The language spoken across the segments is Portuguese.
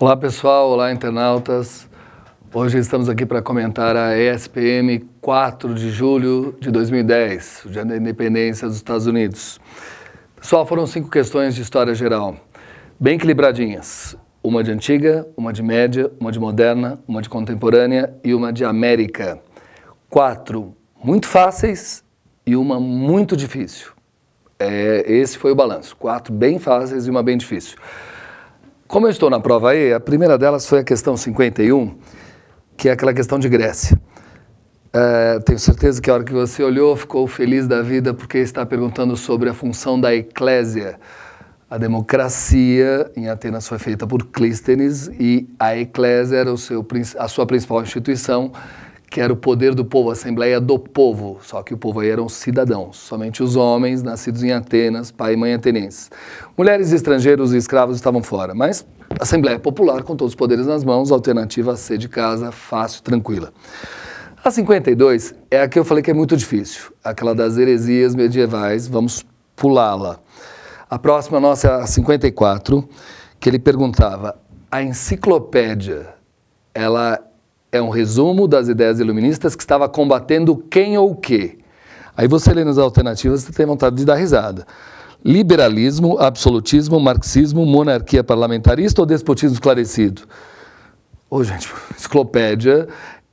Olá pessoal, olá internautas. Hoje estamos aqui para comentar a ESPM 4 de julho de 2010, o dia da independência dos Estados Unidos. Pessoal, foram cinco questões de história geral, bem equilibradinhas. Uma de antiga, uma de média, uma de moderna, uma de contemporânea e uma de América. Quatro muito fáceis e uma muito difícil. É, esse foi o balanço. Quatro bem fáceis e uma bem difícil. Como eu estou na prova E, a primeira delas foi a questão 51, que é aquela questão de Grécia. É, tenho certeza que a hora que você olhou, ficou feliz da vida porque está perguntando sobre a função da eclésia. A democracia em Atenas foi feita por Clístenes e a eclésia era o seu, a sua principal instituição que era o poder do povo, a Assembleia do Povo, só que o povo aí eram cidadãos, somente os homens nascidos em Atenas, pai e mãe atenienses. Mulheres, estrangeiros e escravos estavam fora, mas Assembleia Popular com todos os poderes nas mãos, alternativa a ser de casa, fácil, tranquila. A 52 é a que eu falei que é muito difícil, aquela das heresias medievais, vamos pulá-la. A próxima nossa é a 54, que ele perguntava, a enciclopédia, ela é um resumo das ideias iluministas que estava combatendo quem ou o quê. Aí você lê nas alternativas e tem vontade de dar risada. Liberalismo, absolutismo, marxismo, monarquia parlamentarista ou despotismo esclarecido? Ô, oh, gente, enciclopédia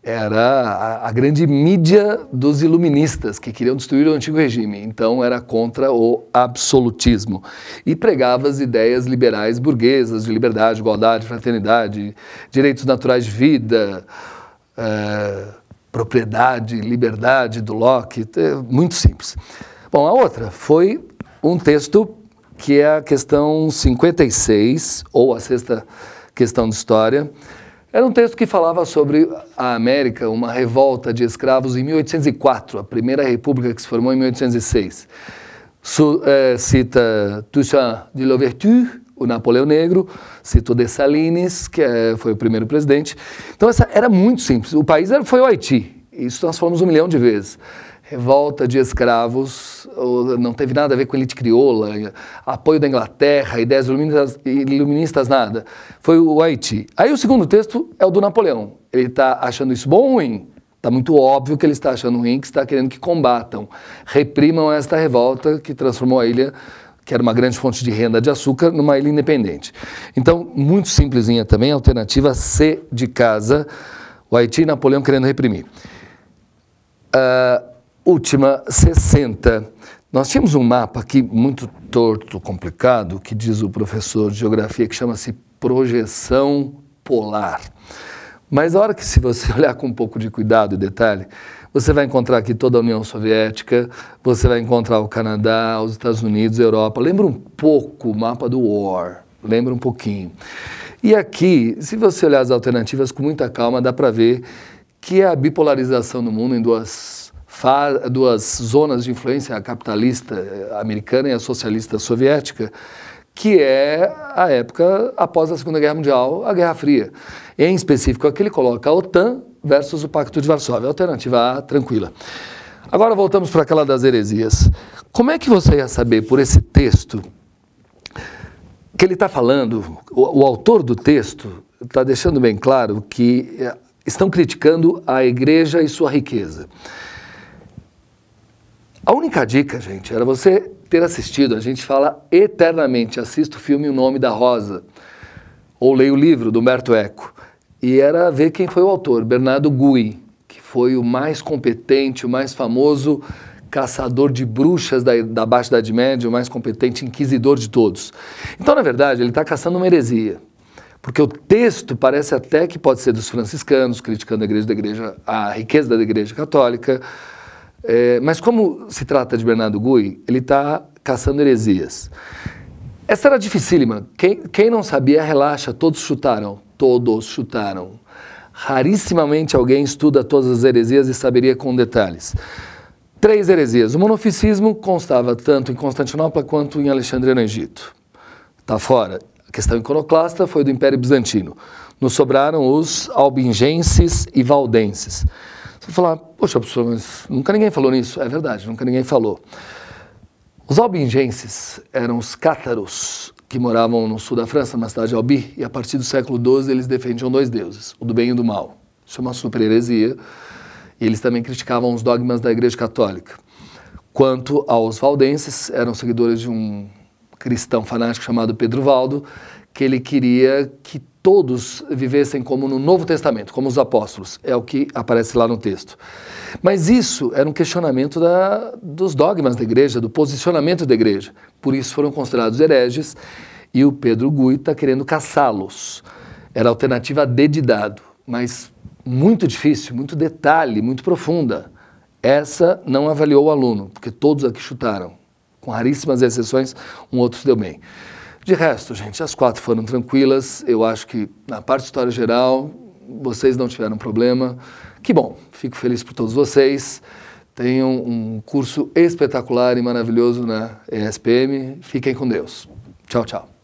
era a, a, grande mídia dos iluministas que queriam destruir o antigo regime. Então era contra o absolutismo e pregava as ideias liberais burguesas de liberdade, igualdade, fraternidade, direitos naturais de vida, eh, propriedade, liberdade do Locke, eh, muito simples. Bom, a outra foi um texto que é a questão 56 ou a sexta questão de história era um texto que falava sobre a América, uma revolta de escravos em 1804, a primeira república que se formou em 1806. So, é, cita Toussaint de Louverture, o Napoleão Negro, citou Dessalines, que é, foi o primeiro presidente. Então, essa era muito simples. O país era, foi o Haiti. Isso nós falamos um milhão de vezes revolta de escravos, não teve nada a ver com elite crioula, apoio da Inglaterra, ideias iluministas, iluministas nada. Foi o Haiti. Aí o segundo texto é o do Napoleão. Ele está achando isso bom ou ruim? Está muito óbvio que ele está achando ruim, que está querendo que combatam, reprimam esta revolta que transformou a ilha, que era uma grande fonte de renda de açúcar, numa ilha independente. Então, muito simplesinha também, alternativa C de casa, o Haiti e Napoleão querendo reprimir. Uh, última 60. Nós tínhamos um mapa aqui muito torto, complicado, que diz o professor de geografia, que chama-se projeção polar. Mas a hora que se você olhar com um pouco de cuidado e detalhe, você vai encontrar aqui toda a União Soviética, você vai encontrar o Canadá, os Estados Unidos, a Europa. Lembra um pouco o mapa do War, lembra um pouquinho. E aqui, se você olhar as alternativas com muita calma, dá para ver que é a bipolarização do mundo em duas duas zonas de influência, a capitalista eh, americana e a socialista soviética, que é a época após a Segunda Guerra Mundial, a Guerra Fria. Em específico, aqui ele coloca a OTAN versus o Pacto de Varsóvia, alternativa A, tranquila. Agora voltamos para aquela das heresias. Como é que você ia saber por esse texto que ele está falando, o, o autor do texto está deixando bem claro que eh, estão criticando a igreja e sua riqueza. A única dica, gente, era você ter assistido. A gente fala eternamente, assisto o filme O Nome da Rosa, ou leio o livro do Humberto Eco. E era ver quem foi o autor, Bernardo Gui, que foi o mais competente, o mais famoso caçador de bruxas da, da Baixa Idade Média, o mais competente inquisidor de todos. Então, na verdade, ele está caçando uma heresia. Porque o texto parece até que pode ser dos franciscanos, criticando a igreja, da igreja a riqueza da igreja católica, é, mas como se trata de Bernardo Gui, ele está caçando heresias. Essa era dificílima. Quem, quem não sabia, relaxa, todos chutaram. Todos chutaram. Rarissimamente alguém estuda todas as heresias e saberia com detalhes. Três heresias. O monofisismo constava tanto em Constantinopla quanto em Alexandria no Egito. Está fora. A questão iconoclasta foi do Império Bizantino. Nos sobraram os albingenses e valdenses. Você vai falar, Poxa, professor, mas nunca ninguém falou nisso. É verdade, nunca ninguém falou. Os albingenses eram os cátaros que moravam no sul da França, na cidade de Albi, e a partir do século XII eles defendiam dois deuses, o do bem e o do mal. Isso é uma super heresia. E eles também criticavam os dogmas da Igreja Católica. Quanto aos valdenses, eram seguidores de um cristão fanático chamado Pedro Valdo, que ele queria que todos vivessem como no Novo Testamento, como os apóstolos, é o que aparece lá no texto. Mas isso era um questionamento da, dos dogmas da igreja, do posicionamento da igreja. Por isso foram considerados hereges e o Pedro Gui está querendo caçá-los. Era alternativa a dedidado, mas muito difícil, muito detalhe, muito profunda. Essa não avaliou o aluno, porque todos aqui chutaram. Com raríssimas exceções, um outro se deu bem. De resto, gente, as quatro foram tranquilas. Eu acho que na parte de história geral, vocês não tiveram problema. Que bom, fico feliz por todos vocês. Tenham um curso espetacular e maravilhoso na ESPM. Fiquem com Deus. Tchau, tchau.